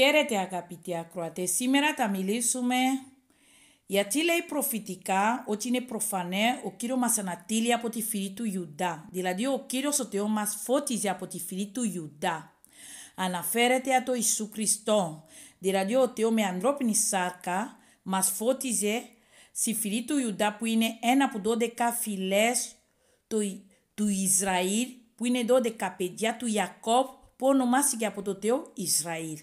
Καλησπέρα αγαπητοί ακροατές, σήμερα θα μιλήσουμε γιατί λέει προφητικά ότι είναι προφανέ ο Κύριος μας ανατείλει από τη φυλή του Ιουδά. Δηλαδή ο κύριος ο Θεός μας φώτιζε από τη φυλή του Ιουδά. Αναφέρεται από το Ιησού Χριστό. Δηλαδή ο Θεός με ανθρώπινη σάρκα μας φώτιζε στη φυλή του Ιουδά που είναι ένα από 12 φυλές του, του Ισραήλ που είναι 12 παιδιά του Ιακώβ που ονομάστηκε από το Θεό Ισραήλ.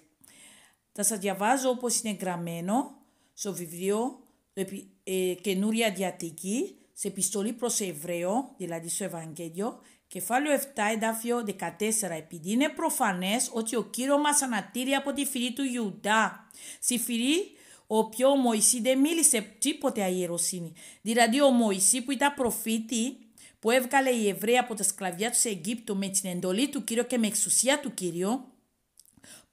Θα σας διαβάζω όπως είναι γραμμένο στο βιβλίο ε, «Καινούρια Διατική» σε επιστολή προς Εβραίο, δηλαδή στο Ευαγγέλιο, κεφάλαιο 7, εντάφιο 14, επειδή είναι προφανές ότι ο Κύριος μας ανατήρει από τη φυλή του Ιουντά, Στη φυλή ο οποίο ο Μωυσή δεν μίλησε τίποτε αιεροσύνη, Δηλαδή ο Μωυσή που ήταν προφήτη που έβγαλε οι Εβραίοι από τα σκλαβιά τους σε με την εντολή του Κύριου και με εξουσία του Κύριου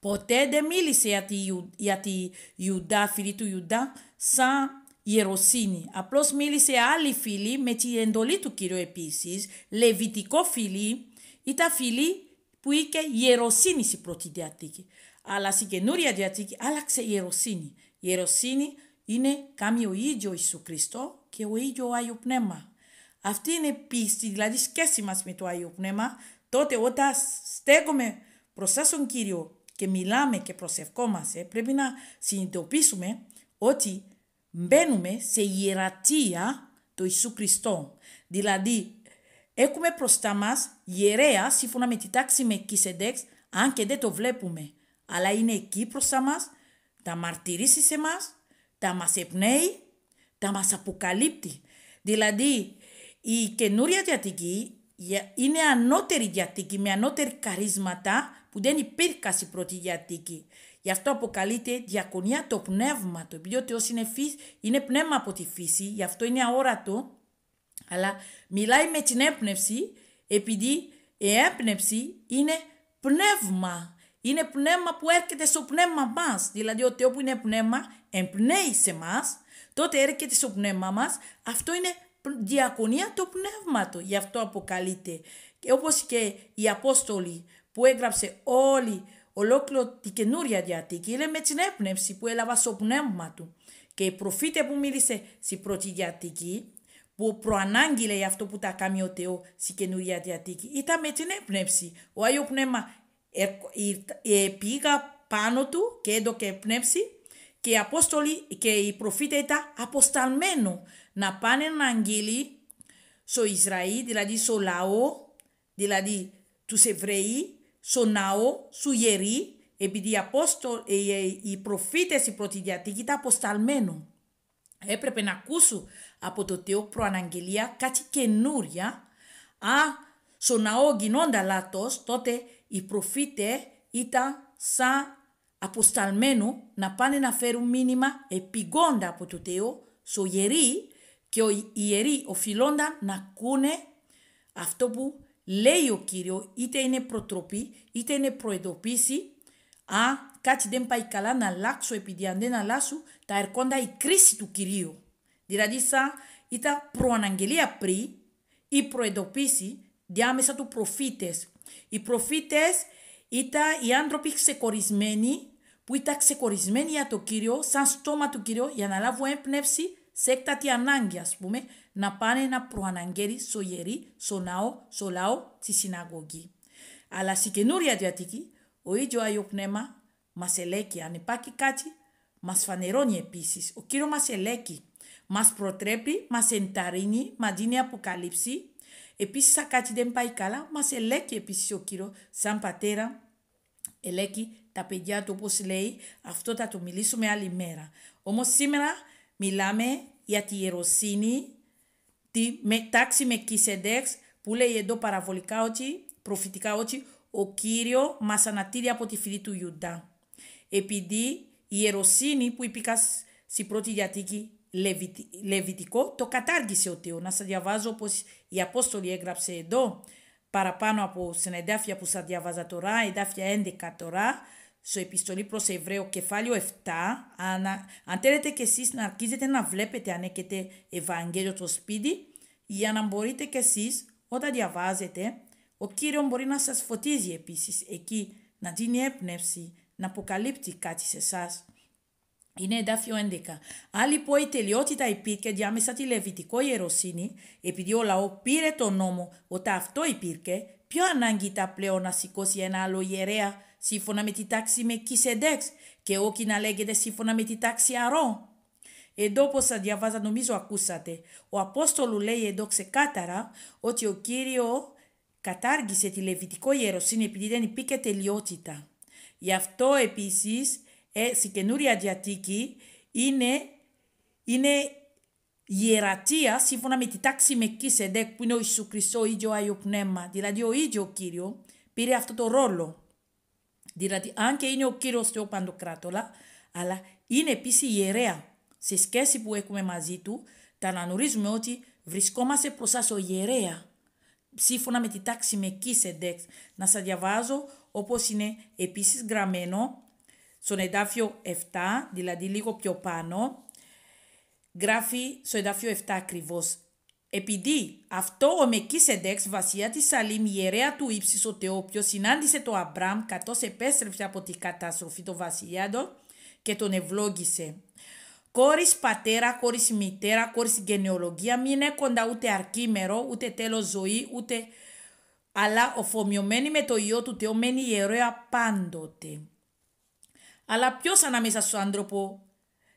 Ποτέ δεν μίλησε για τη, για τη Ιουδά, φίλη του Ιουδά, σαν ιεροσύνη. Απλώς μίλησε άλλη φίλη με την εντολή του Κύριου επίσης. Λεβιτικό φίλη ήταν φίλη που είχε ιεροσύνη στην πρώτη διαθήκη. Αλλά στην καινούρια διαθήκη άλλαξε ιεροσύνη. Η ιεροσύνη είναι καμιο ο ίδιο Ιησού Χριστό και ο ίδιο ο Άγιο Πνεύμα. Αυτή είναι πίστη, δηλαδή σχέση μας με το Άγιο Πνεύμα. Τότε όταν στέκομαι προ τον Κύριο και μιλάμε και προσευχόμαστε, πρέπει να συνειδητοποιήσουμε ότι μπαίνουμε σε ιερατεία του Ιησού Χριστό. Δηλαδή, έχουμε μπροστά μας ιερέα σύμφωνα με τη τάξη με Κισεντέξ, αν και δεν το βλέπουμε. Αλλά είναι εκεί μπροστά μας, τα μαρτυρήσει σε εμά, τα μας εμπνέει, τα μας αποκαλύπτει. Δηλαδή, η καινούρια διατική είναι ανώτερη διατική με ανώτερη καρίσματα που δεν υπήρχαν πρώτη Διαθήκη. Γι' αυτό αποκαλείται διακονία το πνεύμα του, επειδή όσοι είναι, φύση, είναι πνεύμα από τη φύση, γι' αυτό είναι αόρατο, αλλά μιλάει με την έμπνευση, επειδή η έμπνευση είναι πνεύμα. Είναι πνεύμα που έρχεται στο πνεύμα μας. Δηλαδή, ότι όπου είναι πνεύμα εμπνέει σε εμά, τότε έρχεται στο πνεύμα μας. Αυτό είναι διακονία του Γι' αυτό αποκαλείται. Όπως και οι Απόστολοι που έγραψε όλη ολόκληρο τη καινούρια διαθήκη, είναι με την έπνευση που έλαβα στο πνεύμα του. Και η προφήτη που μίλησε στην πρώτη διαθήκη, που προανάγγειλε για αυτό που τα κάνει ο Θεός στην καινούρια διαθήκη, ήταν με την έπνευση. Ο Άγιο Πνεύμα πήγα πάνω του και έδωκε πνεύση και οι Απόστολοι και οι προφήτες ήταν αποσταλμένο να πάνε να αγγείλει στο Ισραήλ, δηλαδή στο λαό, δηλαδή τους Εβραίοι στο ναό, σου γερι επειδή οι, απόστο, οι προφήτες, οι διατήκοι ήταν αποσταλμένοι. Έπρεπε να ακούσουν από το Θεό προαναγγελία κάτι καινούρια. Α, στο ναό γινόντα λάθος, τότε οι προφήτες ήταν σαν αποσταλμένο να πάνε να φέρουν μήνυμα επιγόντα από το Θεό στο γερί και οι ιεροί οφειλόνταν να ακούνε αυτό που λέει ο Κύριος, είτε είναι προτροπή, είτε είναι προειδοποίηση, α, κάτι δεν πάει καλά να αλλάξω, επειδή αν δεν αλλάξω, τα ερχόντα η κρίση του Κυρίου. Δηλαδή, σα, ήταν προαναγγελία πριν, η προειδοποίηση διάμεσα του προφήτες. Οι προφήτες ήταν οι άνθρωποι ξεκορισμένοι, που ήταν ξεκορισμένοι για το Κύριο, σαν στόμα του Κύριου για να λάβουν έμπνευση σε έκτατη ανάγκη, ας πούμε, να πάνε να προαναγγέλει στο γερί, στο ναό, στο λαό, στη συναγωγή. Αλλά στη καινούρια διατική, ο ίδιο Άγιο Πνεύμα μας ελέγχει. Αν υπάρχει κάτι, μας φανερώνει επίσης. Ο Κύριος μας ελέγχει. Μας προτρέπει, μας ενταρρύνει, μας δίνει αποκαλύψη. Επίσης, αν κάτι δεν πάει καλά, μας ελέγχει επίσης ο Κύριος. Σαν πατέρα, ελέγχει τα παιδιά του, όπως λέει, αυτό θα το μιλήσουμε άλλη μέρα. Όμως σήμερα μιλάμε για τη ιεροσύνη τι με, τάξη που λέει εδώ παραβολικά ότι, προφητικά ότι ο Κύριο μας ανατήρει από τη φυλή του Ιουδά. Επειδή η ιεροσύνη που υπήρχε στην πρώτη διατήκη Λεβιτικό το κατάργησε ο Θεός. Να σας διαβάζω όπως η Απόστολη έγραψε εδώ παραπάνω από στην εδάφια που σας διαβάζα τώρα, εδάφια 11 τώρα, στο επιστολή προς Εβραίο κεφάλαιο 7, αν, αν θέλετε και εσείς να αρχίζετε να βλέπετε αν έχετε Ευαγγέλιο στο σπίτι, για να μπορείτε και εσείς όταν διαβάζετε, ο Κύριος μπορεί να σας φωτίζει επίσης εκεί, να δίνει έπνευση, να αποκαλύπτει κάτι σε εσάς. Είναι εντάφιο 11. Άλλη λοιπόν η τελειότητα υπήρχε διάμεσα τη λεβιτικό ιεροσύνη, επειδή ο λαός πήρε τον νόμο όταν αυτό υπήρχε, ποιο ανάγκη ήταν πλέον να σηκώσει ένα άλλο ιερέα σύμφωνα με τη τάξη με Κισεντέξ και όχι να λέγεται σύμφωνα με τη τάξη Αρών. Εδώ όπως θα διαβάζα νομίζω ακούσατε. Ο Απόστολου λέει εδώ ξεκάταρα ότι ο Κύριο κατάργησε τη Λεβιτικό ιεροσύνη επειδή δεν υπήρχε τελειότητα. Γι' αυτό επίσης ε, στην καινούρια διατήκη είναι, είναι ιερατεία σύμφωνα με τη τάξη με Κισεντέκ που είναι ο Ιησού Χριστό, ίδιο Άγιο Πνεύμα. Δηλαδή ο ίδιο Κύριο πήρε αυτό το ρόλο. Δηλαδή, αν και είναι ο κύριο Θεό Παντοκράτολα, αλλά είναι επίση ιερέα. Σε σχέση που έχουμε μαζί του, τα αναγνωρίζουμε ότι βρισκόμαστε προς σας ο ιερέα. Σύμφωνα με τη τάξη με κίσεντεξ, να σας διαβάζω όπω είναι επίσης γραμμένο στον εδάφιο 7, δηλαδή λίγο πιο πάνω, γράφει στο εδάφιο 7 ακριβώ. Επειδή αυτό ο Μεκίσεντεξ βασία της Σαλήμ ιερέα του ύψης ο Τεόπιο συνάντησε το Αμπραμ καθώς επέστρεψε από την καταστροφή των βασιλιάδων και τον ευλόγησε. Κόρης πατέρα, κόρης μητέρα, κόρης γενεολογία, μην έκοντα ούτε αρκήμερο, ούτε τέλος ζωή, ούτε. Αλλά οφομοιωμένη με το ιό του Θεό μένει ιερέα πάντοτε. Αλλά ποιος ανάμεσα στου άνθρωπο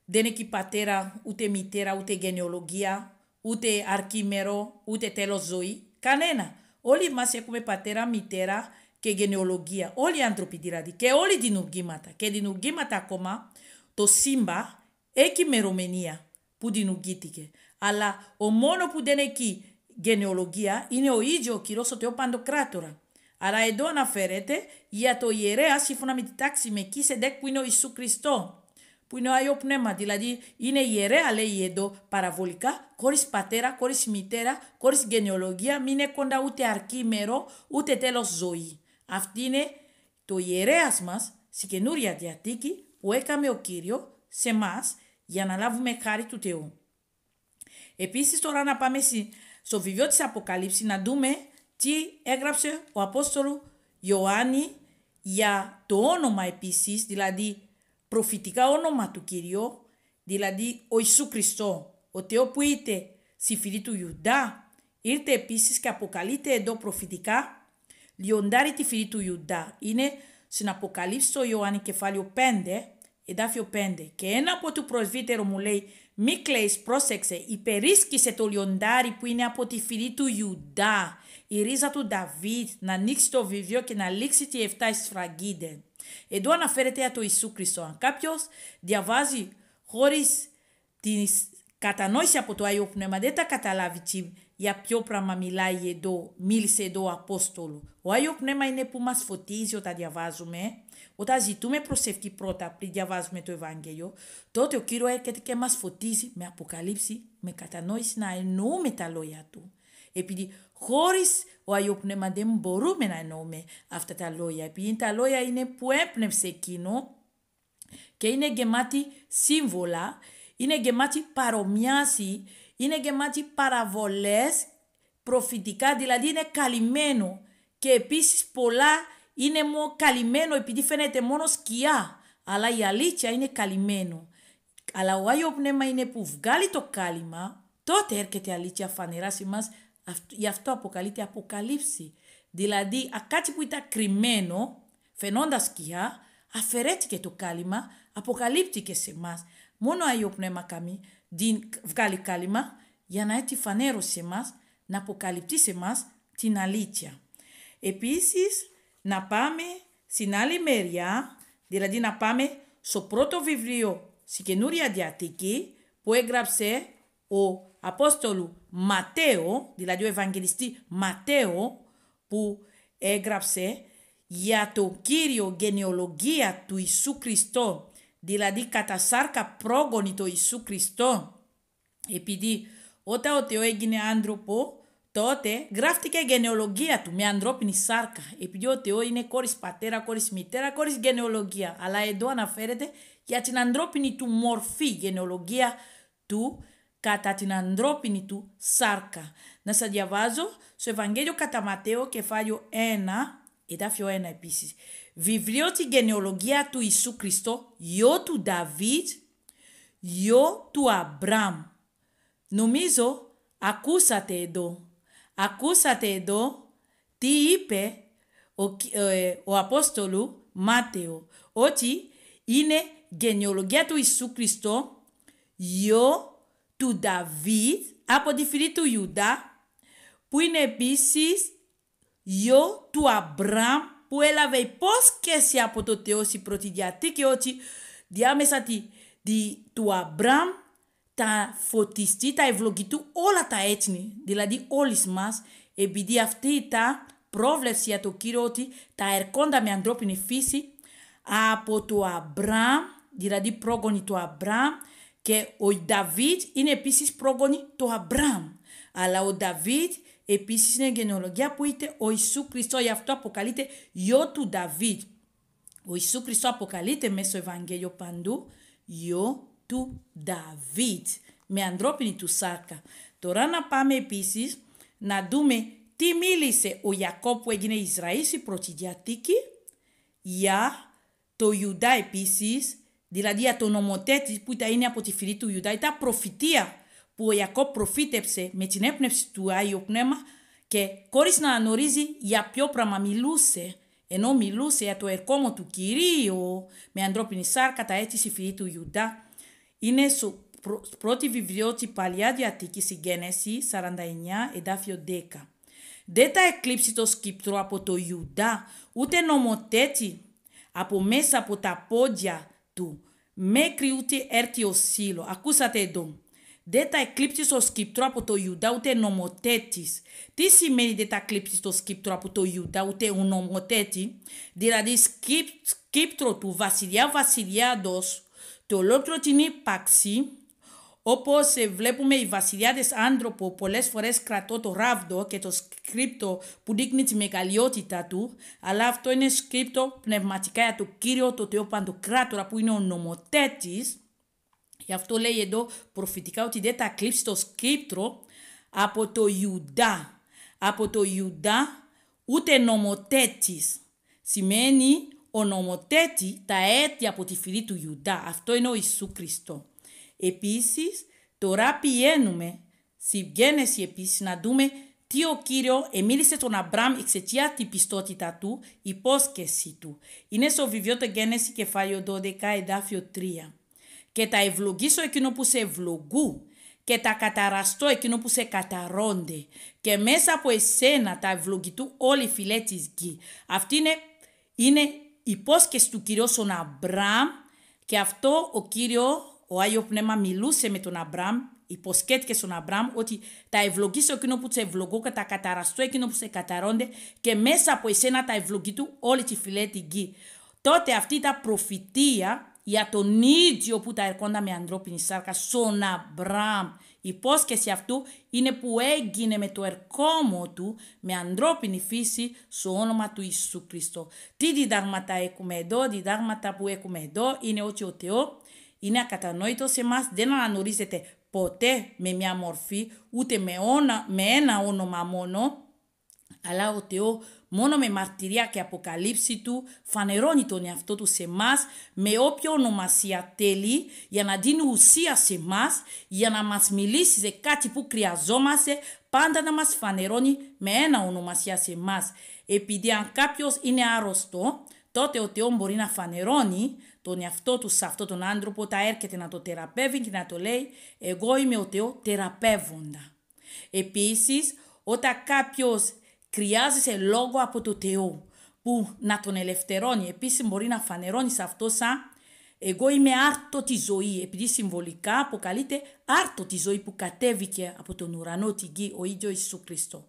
δεν έχει πατέρα, ούτε μητέρα, ούτε γενεολογία, ούτε αρκήμερο, ούτε τέλος ζωή, κανένα. Όλοι μας έχουμε πατέρα, μητέρα και γενεολογία. Όλοι οι άνθρωποι δηλαδή και όλοι ουγγήματα. Και ουγγήματα ακόμα, το σύμπα έχει μερομενία που ουγγήτηκε. Αλλά ο μόνος που δεν έχει γενεολογία είναι ο ίδιος ο Κύριος ο Θεοπαντοκράτορα. αλλά εδώ αναφέρεται για το ιερέα σύμφωνα με τη τάξη με Κίσεντεκ που είναι ο Ιησού Χριστός που είναι ο Άγιο Πνεύμα. Δηλαδή είναι ιερέα, λέει εδώ, παραβολικά, χωρίς πατέρα, χωρίς μητέρα, χωρίς γενεολογία, μην είναι κοντά ούτε αρκή μέρο, ούτε τέλος ζωή. Αυτή είναι το ιερέας μας στη καινούρια διαθήκη που έκαμε ο κύριος σε εμά για να λάβουμε χάρη του Θεού. Επίσης, τώρα να πάμε στο βιβλίο της Αποκαλύψης να δούμε τι έγραψε ο Απόστολος Ιωάννη για το όνομα επίσης, δηλαδή προφητικά όνομα του Κυρίου, δηλαδή ο Ιησού Χριστό, ο Θεό που είτε στη φυλή του Ιουδά, ήρθε επίσης και αποκαλείται εδώ προφητικά, Λιοντάρι τη φυλή του Ιουδά. Είναι στην Αποκαλύψη του Ιωάννη κεφάλαιο 5, εδάφιο 5. Και ένα από του προσβύτερο μου λέει, μη κλαίεις, πρόσεξε, υπερίσκησε το λιοντάρι που είναι από τη φυλή του Ιουδά, η ρίζα του Νταβίτ, να ανοίξει το βιβλίο και να λήξει τη 7 σφραγίδε. Εδώ αναφέρεται για το Ιησού Χριστό. Αν κάποιος διαβάζει χωρίς την κατανόηση από το Άγιο Πνεύμα, δεν τα καταλάβει για ποιο πράγμα μιλάει εδώ, μίλησε εδώ ο Απόστολος. Ο Άγιο Πνεύμα είναι που μας φωτίζει όταν διαβάζουμε, όταν ζητούμε προσευχή πρώτα πριν διαβάζουμε το Ευάγγελιο, τότε ο Κύριος έρχεται και μας φωτίζει με αποκαλύψει, με κατανόηση να εννοούμε τα λόγια Του. Επειδή χωρίς ο Άγιο Πνεύμα δεν μπορούμε να εννοούμε αυτά τα λόγια. Επειδή τα λόγια είναι που έπνευσε εκείνο και είναι γεμάτη σύμβολα, είναι γεμάτη παρομοιάση, είναι γεμάτη παραβολές, προφητικά δηλαδή είναι καλυμμένο και επίσης πολλά είναι καλυμμένο επειδή φαίνεται μόνο σκιά, αλλά η αλήθεια είναι καλυμμένο. Αλλά ο Άγιο Πνεύμα είναι που βγάλει το κάλυμα, τότε έρχεται η αλήθεια φανερά σε μας Γι' αυτό αποκαλείται αποκαλύψη. Δηλαδή, κάτι που ήταν κρυμμένο, φαινόντας σκιά, αφαιρέθηκε το κάλυμα, αποκαλύπτηκε σε εμάς. Μόνο ο Άγιο Πνεύμα καμί, την βγάλει κάλυμα για να έτσι φανέρωσε σε εμάς, να αποκαλυπτεί σε εμάς την αλήθεια. Επίσης, να πάμε στην άλλη μεριά, δηλαδή να πάμε στο πρώτο βιβλίο, στην καινούρια διατική που έγραψε ο Απόστολου Ματέο, δηλαδή ο Ευαγγελιστή Ματέο που έγραψε για το Κύριο γενεολογία του Ιησού Χριστό, δηλαδή κατά σάρκα πρόγονη το Ιησού Χριστό, επειδή όταν ο Θεό έγινε άνθρωπο, τότε γράφτηκε γενεολογία του με ανθρώπινη σάρκα, επειδή ο Θεό είναι κόρης πατέρα, κόρης μητέρα, κόρης γενεολογία, αλλά εδώ αναφέρεται για την ανθρώπινη του μορφή γενεολογία του κατά την ανθρώπινη του σάρκα. Να σας διαβάζω στο Ευαγγέλιο κατά Ματέο κεφάλαιο 1, εδάφιο 1 επίσης. Βιβλίο τη γενεολογία του Ιησού Χριστό, γιο του Δαβίτ. γιο του Αμπραμ. Νομίζω ακούσατε εδώ, ακούσατε εδώ τι είπε ο, ε, ο Μάταιο, ότι είναι γενεολογία του Ιησού Χριστό, γιο του Δαβίδ, από τη φυλή του Ιουδά που είναι επίσης γιο του Αμπραμ που έλαβε υπόσχεση από το Θεό στην πρώτη διαθήκη ότι διάμεσα τη, τη, του Αμπραμ τα φωτιστεί, τα ευλογητού όλα τα έθνη, δηλαδή όλοι μας, επειδή αυτή ήταν πρόβλεψη για το Κύριο ότι τα ερκόντα με ανθρώπινη φύση από το Αμπραμ, δηλαδή πρόγονοι του Αμπραμ, και ο Νταβίτ είναι επίσης πρόγονη του Αβραμ, Αλλά ο Νταβίτ επίσης είναι γενεολογία που είτε ο Ιησού Χριστός, γι' αυτό αποκαλείται γιο του Νταβίτ. Ο Ιησού Χριστός αποκαλείται μέσω Ευαγγέλιο παντού γιο του Νταβίτ με ανθρώπινη του σάρκα. Τώρα να πάμε επίσης να δούμε τι μίλησε ο Ιακώπ που έγινε Ισραήλ στην για το Ιουδά επίσης Δηλαδή για τον νομοτέτη που ήταν είναι από τη φυλή του Ιουδά ήταν προφητεία που ο Ιακώπ προφήτεψε με την έπνευση του Άγιο Πνεύμα και χωρίς να γνωρίζει για ποιο πράγμα μιλούσε ενώ μιλούσε για το ερχόμο του Κυρίου με ανθρώπινη σάρκα τα αίτηση φυλή του Ιουδά είναι στο πρώτο βιβλίο της Παλιά Διατίκη η Γένεση 49 εδάφιο 10. Δεν τα εκλείψει το σκύπτρο από το Ιουδά, ούτε νομοτέτη από μέσα από τα πόδια του. Μέχρι ούτε έρθει ο σύλλο. Ακούσατε εδώ. Δεν τα εκλείψει ο σκύπτρο από το Ιουδά ούτε νομοτέτη. Τι σημαίνει δεν τα εκλείψει το σκύπτρο από το Ιουδά ούτε ο νομοθέτη. Δηλαδή σκύπτρο του βασιλιά Βασιλιάδος το ολόκληρο την ύπαξη Όπως ε, βλέπουμε οι Βασιλιάδες άνθρωπο πολλές φορές κρατώ το ράβδο και το σκρίπτο που δείχνει τη μεγαλειότητα του, αλλά αυτό είναι σκρίπτο πνευματικά για το Κύριο, το Θεό Παντοκράτορα που είναι ο νομοθέτης. Γι' αυτό λέει εδώ προφητικά ότι δεν θα κλείψει το σκρίπτο από το Ιουδά. Από το Ιουδά ούτε νομοθέτης. Σημαίνει ο νομοθέτη τα έτη από τη φυλή του Ιουδά. Αυτό είναι ο Ιησού Χριστό. Επίσης, τώρα πηγαίνουμε, στη γέννηση επίσης, να δούμε τι ο Κύριος εμίλησε τον Αμπραμ εξαιτίας την πιστότητα του, υπόσχεση του. Είναι στο βιβλίο το Γένεση κεφάλαιο 12, εδάφιο 3. Και τα ευλογήσω εκείνο που σε ευλογού και τα καταραστώ εκείνο που σε καταρώνται. Και μέσα από εσένα τα ευλογητού όλοι οι φιλέ της γη. Αυτή είναι, είναι υπόσχεση του Κυρίου στον Αμπραμ και αυτό ο Κύριος ο Άγιο Πνεύμα μιλούσε με τον Αμπράμ, υποσχέθηκε στον Αμπράμ ότι θα ευλογήσω εκείνο που σε ευλογώ και θα καταραστώ εκείνο που σε καταρώνται και μέσα από εσένα τα ευλογεί του όλη τη φυλέ την γη. Τότε αυτή ήταν προφητεία για τον ίδιο που τα ερχόντα με ανθρώπινη σάρκα, στον Αμπράμ. Η υπόσχεση αυτού είναι που έγινε με το ερχόμο του, με ανθρώπινη φύση, στο όνομα του Ιησού Χριστό. Τι διδάγματα έχουμε εδώ, διδάγματα που έχουμε εδώ είναι ότι ο Θεός είναι ακατανόητο σε εμάς, δεν αναγνωρίζεται ποτέ με μια μορφή, ούτε με, όνα, με ένα όνομα μόνο, αλλά ο Θεό μόνο με μαρτυρία και αποκαλύψη του φανερώνει τον εαυτό του σε εμάς με όποια ονομασία θέλει για να δίνει ουσία σε εμάς, για να μας μιλήσει σε κάτι που χρειαζόμαστε, πάντα να μας φανερώνει με ένα ονομασία σε εμάς. Επειδή αν κάποιος είναι άρρωστο, τότε ο Θεός μπορεί να φανερώνει τον εαυτό του σε αυτόν τον άνθρωπο όταν έρχεται να το θεραπεύει και να το λέει «Εγώ είμαι ο Θεός θεραπεύοντα». Επίσης, όταν κάποιος χρειάζεται λόγο από το Θεό που να τον ελευθερώνει, επίσης μπορεί να φανερώνει σε αυτό σαν εγώ είμαι άρτο της ζωής, επειδή συμβολικά αποκαλείται άρτο της ζωής που κατέβηκε από τον ουρανό τη γη ο ίδιος Ιησού Χριστό.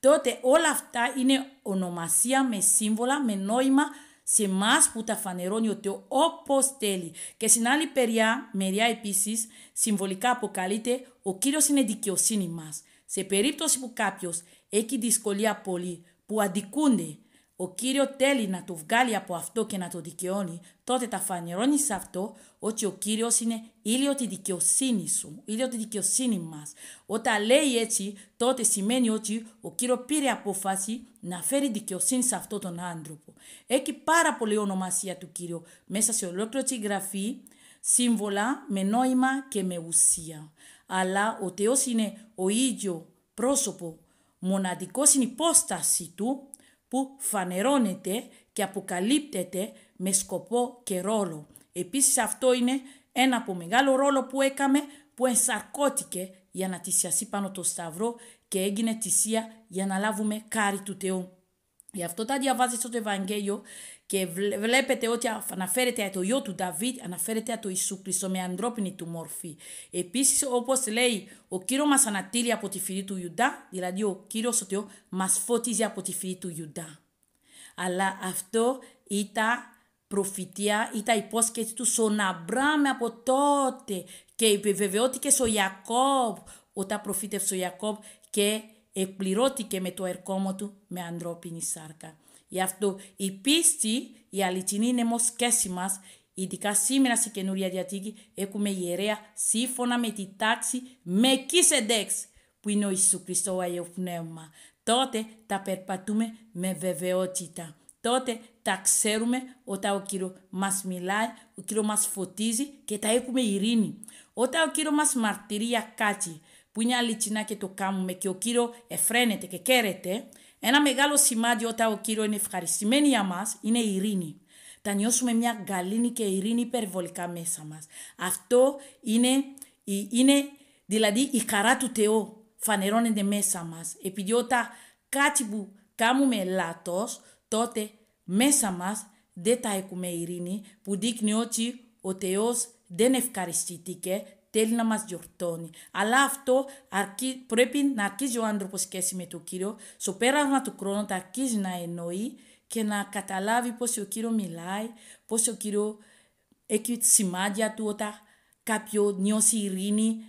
Τότε όλα αυτά είναι ονομασία με σύμβολα, με νόημα σε εμάς που τα φανερώνει ότι όπως θέλει. Και στην άλλη περιά, μεριά επίσης, συμβολικά αποκαλείται «Ο κύριος είναι δικαιοσύνη μας. Σε περίπτωση που κάποιος, έχει δυσκολία πολύ, που αντικούνται ο Κύριος θέλει να το βγάλει από αυτό και να το δικαιώνει, τότε τα φανερώνει σε αυτό ότι ο Κύριος είναι ήλιο τη δικαιοσύνη σου, ήλιο τη δικαιοσύνη μας. Όταν λέει έτσι, τότε σημαίνει ότι ο Κύριος πήρε απόφαση να φέρει δικαιοσύνη σε αυτόν τον άνθρωπο. Έχει πάρα πολλή ονομασία του Κύριου μέσα σε ολόκληρη τη γραφή, σύμβολα με νόημα και με ουσία. Αλλά ο Θεός είναι ο ίδιο πρόσωπο, μοναδικός είναι υπόσταση του που φανερώνεται και αποκαλύπτεται με σκοπό και ρόλο. Επίσης αυτό είναι ένα από μεγάλο ρόλο που έκαμε που ενσαρκώθηκε για να τυσιασεί πάνω το σταυρό και έγινε τυσία για να λάβουμε κάρι του Θεού. Γι' αυτό τα διαβάζεις στο Ευαγγέλιο και βλέπετε ότι αναφέρεται το γιο του Νταβίτ, αναφέρεται το Ιησού Χριστό με ανθρώπινη του μορφή. Επίσης όπως λέει ο Κύριος μας ανατείλει από τη φυλή του Ιουδά, δηλαδή ο Κύριος ο Θεός μας φώτιζε από τη φυλή του Ιουδά. Αλλά αυτό ήταν προφητεία, ήταν υπόσχεση του στον Αμπράμ από τότε και επιβεβαιώθηκε στο Ιακώβ όταν προφήτευσε ο Ιακώβ και εκπληρώθηκε με το ερκόμο του με ανθρώπινη σάρκα. Γι' αυτό η πίστη, η αληθινή είναι μόνο σχέση μας, ειδικά σήμερα στην καινούρια διαθήκη έχουμε ιερέα σύμφωνα με τη τάξη με κίσεντεξ, που είναι ο Ιησού Χριστό Αγίου Πνεύμα. Τότε τα περπατούμε με βεβαιότητα. Τότε τα ξέρουμε όταν ο Κύριος μας μιλάει, ο Κύριος μας φωτίζει και τα έχουμε ειρήνη. Όταν ο Κύριος μας μαρτυρεί για κάτι που είναι αληθινά και το κάνουμε και ο Κύριος εφραίνεται και κέρεται... Ένα μεγάλο σημάδι όταν ο κύριος είναι ευχαριστημένοι για μας είναι η ειρήνη. Θα νιώσουμε μια γαλήνη και ειρήνη υπερβολικά μέσα μας. Αυτό είναι, είναι δηλαδή η χαρά του Θεού φανερώνεται μέσα μας. Επειδή όταν κάτι που κάνουμε λάθος, τότε μέσα μας δεν τα έχουμε ειρήνη που δείχνει ότι ο Θεός δεν ευχαριστήθηκε, θέλει να μας γιορτώνει. Αλλά αυτό αρκεί, πρέπει να αρχίζει ο άνθρωπος σχέση με τον Κύριο, στο πέρασμα του χρόνου τα αρχίζει να εννοεί και να καταλάβει πώς ο Κύριος μιλάει, πώς ο Κύριος έχει σημάδια του όταν κάποιο νιώσει ειρήνη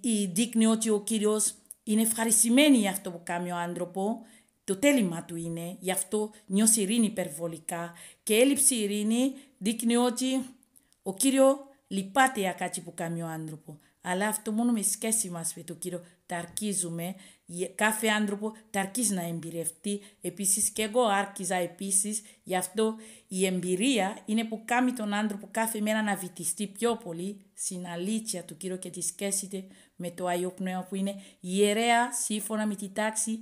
ή, δείχνει ότι ο Κύριος είναι ευχαριστημένη για αυτό που κάνει ο άνθρωπο, το τέλημα του είναι, γι' αυτό νιώσει ειρήνη υπερβολικά και έλλειψη ειρήνη δείχνει ότι ο Κύριος λυπάται για κάτι που κάνει ο άνθρωπο. Αλλά αυτό μόνο με σχέση μας με το κύριο τα αρκίζουμε. Κάθε άνθρωπο τα αρκίζει να εμπειρευτεί. Επίσης και εγώ άρχιζα επίσης. Γι' αυτό η εμπειρία είναι που κάνει τον άνθρωπο κάθε μέρα να βυτιστεί πιο πολύ στην αλήθεια του κύριου και τη σχέση του με το Άγιο Πνεύμα που είναι ιερέα σύμφωνα με τη τάξη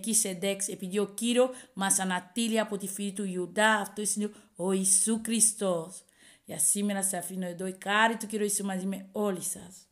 σε Σεντέξ. Επειδή ο κύριο μας ανατείλει από τη φίλη του Ιουντά, αυτό είναι ο Ισού Χριστός. Για σήμερα σε αφήνω εδώ η κάρη του Κυρίου Ιησού μαζί με όλοι σας.